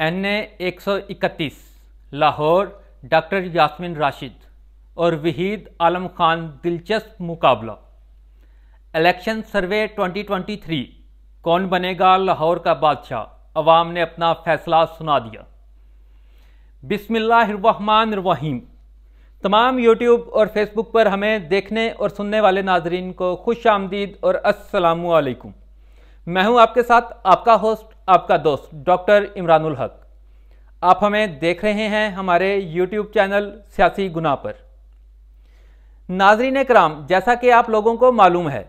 N A एक सौ इकतीस लाहौर डॉक्टर यासमिन राशिद और वहीद आलम खान दिलचस्प मुकाबला इलेक्शन सर्वे 2023 कौन बनेगा लाहौर का बादशाह अवाम ने अपना फैसला सुना दिया बिसमीम तमाम यूट्यूब और फेसबुक पर हमें देखने और सुनने वाले नाजरीन को खुश आमदीद और असलकुम मैं हूं आपके साथ आपका होस्ट आपका दोस्त डॉक्टर इमरानुल हक आप हमें देख रहे हैं हमारे यूट्यूब चैनल सियासी गुना पर नाजरीन कराम जैसा कि आप लोगों को मालूम है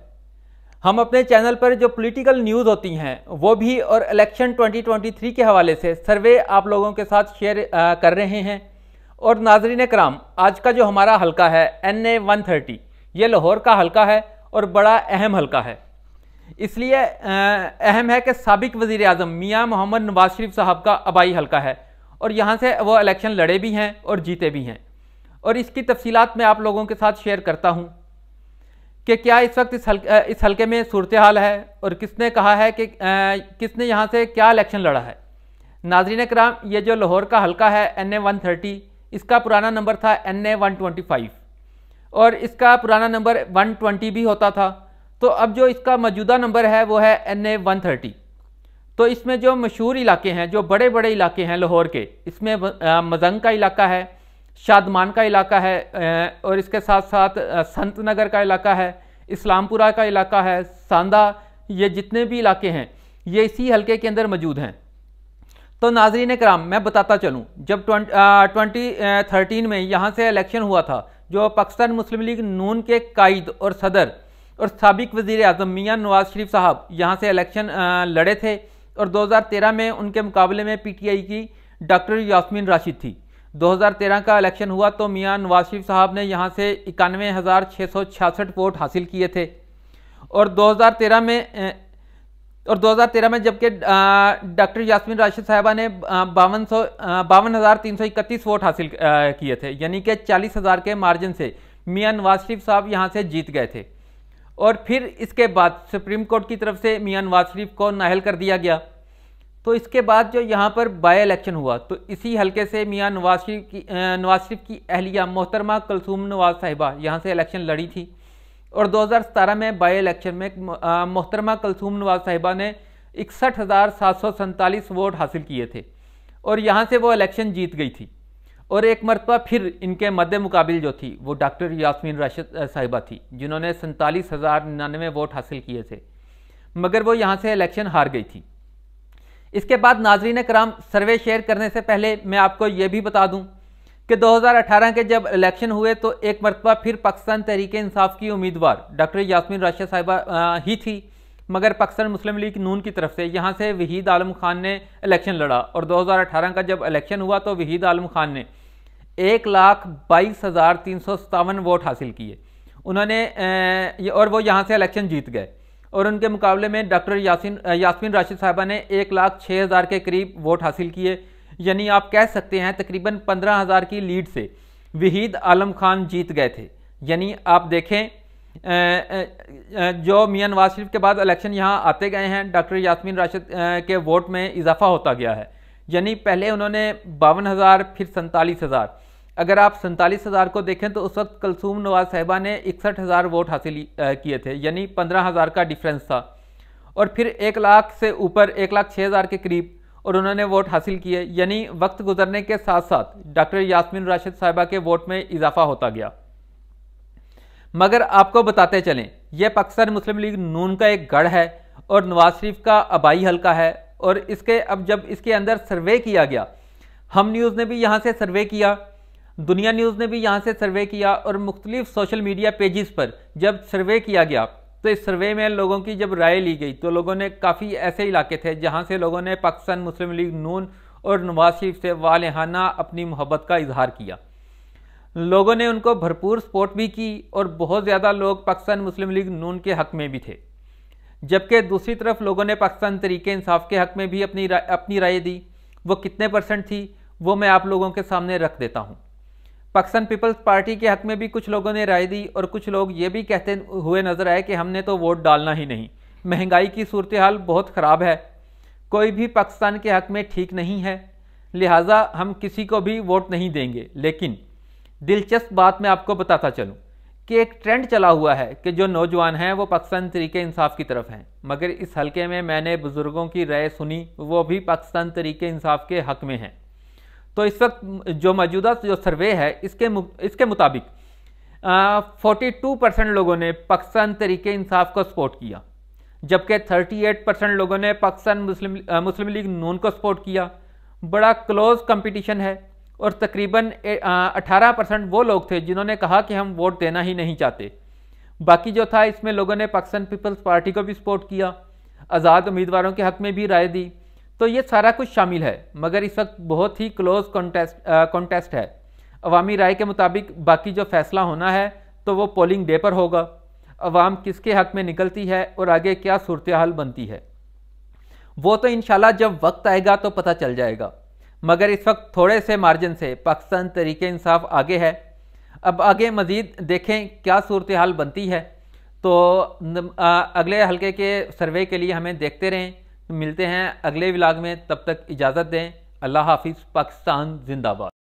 हम अपने चैनल पर जो पॉलिटिकल न्यूज़ होती हैं वो भी और इलेक्शन 2023 के हवाले से सर्वे आप लोगों के साथ शेयर कर रहे हैं और नाजरीन कराम आज का जो हमारा हलका है एन ए वन थर्टी ये लाहौर का हलका है और बड़ा अहम हलका है इसलिए अहम है कि सबक वजीर अजम मियाँ मोहम्मद नवाज शरीफ साहब का आबाई हल्का है और यहाँ से वो इलेक्शन लड़े भी हैं और जीते भी हैं और इसकी तफसीत मैं आप लोगों के साथ शेयर करता हूँ कि क्या इस वक्त इस हल्के इस हल्के में सूरत हाल है और किसने कहा है कि आ, किसने यहाँ से क्या इलेक्शन लड़ा है नाजरीन कराम ये जो लाहौर का हल्का है एन ए वन थर्टी इसका पुराना नंबर था N A one twenty five और इसका पुराना नंबर वन ट्वेंटी भी होता था तो अब जो इसका मौजूदा नंबर है वो है एन ए वन थर्टी तो इसमें जो मशहूर इलाके हैं जो बड़े बड़े इलाके हैं लाहौर के इसमें मजंग का इलाका है शादमान का इलाका है और इसके साथ साथ संत नगर का इलाका है इस्लामपुरा का इलाका है सांदा ये जितने भी इलाके हैं ये इसी हल्के के अंदर मौजूद हैं तो नाजरीन कराम मैं बताता चलूँ जब ट्वेंटी थर्टीन में यहाँ से इलेक्शन हुआ था जो पाकिस्तान मुस्लिम लीग नून के कायद और सदर और सबक वजीर अजम मियाँ नवाज शरीफ साहब यहाँ से इलेक्शन लड़े थे और 2013 में उनके मुकाबले में पीटीआई की डॉक्टर यासमीन राशिद थी 2013 का इलेक्शन हुआ तो मियाँ नवाज शरीफ साहब ने यहाँ से इक्यानवे हज़ार छः सौ छियासठ वोट हासिल किए थे और 2013 में और 2013 में जबकि डॉक्टर यास्मीन राशिद साहबा ने बावन सौ बावन हज़ार तीन सौ इकतीस वोट हासिल किए थे यानी कि चालीस हज़ार के मार्जिन से मियाँ नवाज शरीफ साहब यहाँ से जीत गए थे और फिर इसके बाद सुप्रीम कोर्ट की तरफ से मियाँ नवाज शरीफ को नाहल कर दिया गया तो इसके बाद जो यहाँ पर बाय इलेक्शन हुआ तो इसी हलके से मियाँ नवाज शरीफ की नवाज शरीफ की अहलिया मोहतरमा कलसूम नवाज साहिबा यहाँ से इलेक्शन लड़ी थी और 2017 में बाय इलेक्शन में मोहतरमा कलसूम नवाज साहिबा ने इकसठ वोट हासिल किए थे और यहाँ से वो इलेक्शन जीत गई थी और एक मरतबा फिर इनके मद मुकाबिल जो थी वो डॉक्टर यासमीन राशिद साहिबा थी जिन्होंने सैंतालीस हज़ार निन्यानवे वोट हासिल किए थे मगर वो यहाँ से इलेक्शन हार गई थी इसके बाद नाजरीन कराम सर्वे शेयर करने से पहले मैं आपको ये भी बता दूँ कि 2018 के जब इलेक्शन हुए तो एक मरतबा फिर पाकिस्तान तहरीक इंसाफ की उम्मीदवार डॉक्टर यासमीन राशिद साहिबा ही थी मगर पाकिस्तान मुस्लिम लीग नून की तरफ से यहाँ से वहीद आलम खान ने इलेक्शन लड़ा और 2018 का जब इलेक्शन हुआ तो वहीद आलम खान ने एक लाख बाईस हज़ार तीन सौ सतावन वोट हासिल किए उन्होंने और वो यहाँ से इलेक्शन जीत गए और उनके मुकाबले में डॉक्टर यासिन यासमीन राशिद साहबा ने एक लाख छः हज़ार के करीब वोट हासिल किए यानी आप कह सकते हैं तकरीबन पंद्रह हज़ार की लीड से वहीद आलम खान जीत गए थे यानी आप देखें जो मियाँ नवाज शरीफ के बाद इलेक्शन यहाँ आते गए हैं डॉक्टर यासमिन राशिद के वोट में इजाफा होता गया है यानी पहले उन्होंने बावन हज़ार फिर सैंतालीस हज़ार अगर आप सैंतालीस हज़ार को देखें तो उस वक्त कलसूम नवाज साहिबा ने इकसठ हज़ार वोट हासिल किए थे यानी पंद्रह हज़ार का डिफरेंस था और फिर एक लाख से ऊपर एक लाख छः हज़ार के करीब और उन्होंने वोट हासिल किए यानी वक्त गुजरने के साथ साथ डॉक्टर यासमिन राशिद साहिबा के वोट में इजाफा होता गया मगर आपको बताते चलें यह पाकिस्तान मुस्लिम लीग नून का एक गढ़ है और नवाज शरीफ का आबाई हल्का है और इसके अब जब इसके अंदर सर्वे किया गया हम न्यूज़ ने भी यहाँ से सर्वे किया दुनिया न्यूज़ ने भी यहाँ से सर्वे किया और मुख्तलिफ सोशल मीडिया पेजेस पर जब सर्वे किया गया तो इस सर्वे में लोगों की जब राय ली गई तो लोगों ने काफ़ी ऐसे इलाके थे जहाँ से लोगों ने पाकिस्तान मुस्लिम लीग नून और नवाज शरीफ से वालहाना अपनी मोहब्बत का इजहार किया लोगों ने उनको भरपूर सपोर्ट भी की और बहुत ज़्यादा लोग पाकिस्तान मुस्लिम लीग नून के हक में भी थे जबकि दूसरी तरफ लोगों ने पाकिस्तान तरीके इंसाफ के हक में भी अपनी रा, अपनी राय दी वो कितने परसेंट थी वो मैं आप लोगों के सामने रख देता हूँ पाकिस्तान पीपल्स पार्टी के हक में भी कुछ लोगों ने राय दी और कुछ लोग ये भी कहते हुए नज़र आए कि हमने तो वोट डालना ही नहीं महंगाई की सूरत हाल बहुत ख़राब है कोई भी पाकिस्तान के हक में ठीक नहीं है लिहाजा हम किसी को भी वोट नहीं देंगे लेकिन दिलचस्प बात मैं आपको बताता चलूँ कि एक ट्रेंड चला हुआ है कि जो नौजवान हैं वो पाकिस्तान तरीके इंसाफ की तरफ हैं मगर इस हलके में मैंने बुज़ुर्गों की राय सुनी वो भी पाकिस्तान तरीके इंसाफ के हक में हैं तो इस वक्त जो मौजूदा जो सर्वे है इसके इसके मुताबिक फोर्टी टू परसेंट लोगों ने पाकिस्तान तरीके इंसाफ को सपोर्ट किया जबकि थर्टी एट परसेंट लोगों ने पाकिस्तान मुस्लिम मुस्लिम लीग नून को सपोर्ट किया बड़ा क्लोज कंपटीशन है और तकरीबन 18 परसेंट वो लोग थे जिन्होंने कहा कि हम वोट देना ही नहीं चाहते बाकी जो था इसमें लोगों ने पाकिस्तान पीपल्स पार्टी को भी सपोर्ट किया आज़ाद उम्मीदवारों के हक में भी राय दी तो ये सारा कुछ शामिल है मगर इस वक्त बहुत ही क्लोज कॉन्टेस्ट कॉन्टेस्ट है अवामी राय के मुताबिक बाकी जो फैसला होना है तो वो पोलिंग डे पर होगा अवाम किसके हक में निकलती है और आगे क्या सूरत हाल बनती है वो तो इन जब वक्त आएगा तो पता चल जाएगा मगर इस वक्त थोड़े से मार्जिन से पाकिस्तान तरीके इंसाफ आगे है अब आगे मज़ीद देखें क्या सूरत हाल बनती है तो अगले हलके के सर्वे के लिए हमें देखते रहें मिलते हैं अगले विलाग में तब तक इजाज़त दें अल्लाह हाफिज़ पाकिस्तान जिंदाबाद